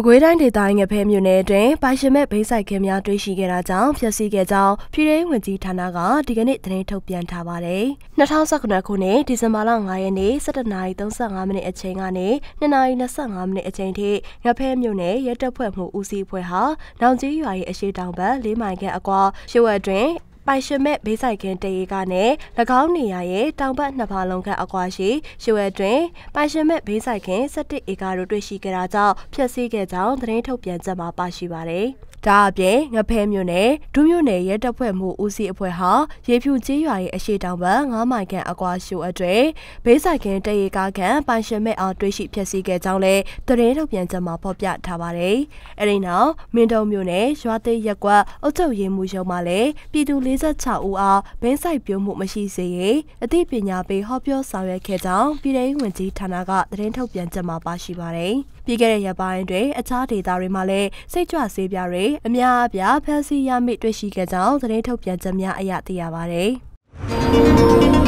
မကွေးတိုင်းဒေသငဖဲမြို့နယ်အတွင်းပိုင်ရှင်မဲ့ဘိဆိုင်ခဲများတွေ့ရှိခဲ့တာကြောင့်ဖျက်ဆီးခဲ့ကြောင်းပြည်ထောင်ဝင်ကြီးဌာနကဒီကနေ့သတင်းထုတ်ပြန်ထားပါတယ်။2019ခုနှစ်ဒီဇင်ဘာလ9ရက်နေ့17:35မိနစ်အချိန်ကနေ2:25မိနစ်အချိန်ထိငဖဲမြို့နယ်ရဲတပ်ဖွဲ့မှုဦးစီးဖွဲ့ဟာနောင်ကြီးရွာရဲ့အရှိတောင်ဘက်၄မိုင်ခန့်အကွာရွှေဝက်တွင်ပိုင်ရှင်မဲ့ဘေးဆိုင်ခင်းတရေကနဲ့၎င်းနေရာရဲ့တောင်ဘက်နှစ်ဖာလုံးခန့်အကွာရှိရွှေတွင်ပိုင်ရှင်မဲ့ဘေးဆိုင်ခင်း၁၁ဧကတို့တွေ့ရှိခဲ့တာကြောင့်ဖျက်ဆီးခဲ့ကြောင်းသတင်းထုတ်ပြန်ချက်မှာပါရှိပါတယ်။ဒါအပြင်ငဖဲမြို့နယ်ဒုမြို့နယ်ရဲတပ်ဖွဲ့မှုဦးစီးအဖွဲ့ဟာရေဖြူကျေးရွာရဲ့အရှိတောင်ဘက်9မိုင်ခန့်အကွာရှိုအတွဲဘေးဆိုင်ခင်တရေကားခန့်ပိုင်ရှင်မဲ့အောင်တွေ့ရှိဖျက်ဆီးခဲ့ကြောင်းလည်းသတင်းထုတ်ပြန်ချက်မှာဖော်ပြထားပါတယ်။အဲဒီနောက်မင်းတုံမြို့နယ်ရွာသိရက်ကွက်အုပ်ချုပ်ရေးမှုရုံးမှလည်းပြည်သူ46ဦးအားဘင်းဆိုင်ပြုံးမှုမရှိစေရန်အသိပညာပေးဟောပြောဆောင်ရွက်ခဲ့ကြောင်းပြည်ထောင်ဝင်ကြီးဌာနကသတင်းထုတ်ပြန်ချက်မှာပါရှိပါတယ်။ပြီးခဲ့တဲ့ရက်ပိုင်းတွင်အခြားဒေသတွေမှာလည်းစိတ်ကြွဆေးပြားတွေတွေအများအပြားဖမ်းဆီးရမိတွေ့ရှိခဲ့ကြောင်းသတင်းထုတ်ပြန်ချက်များအရသိရပါဗျ။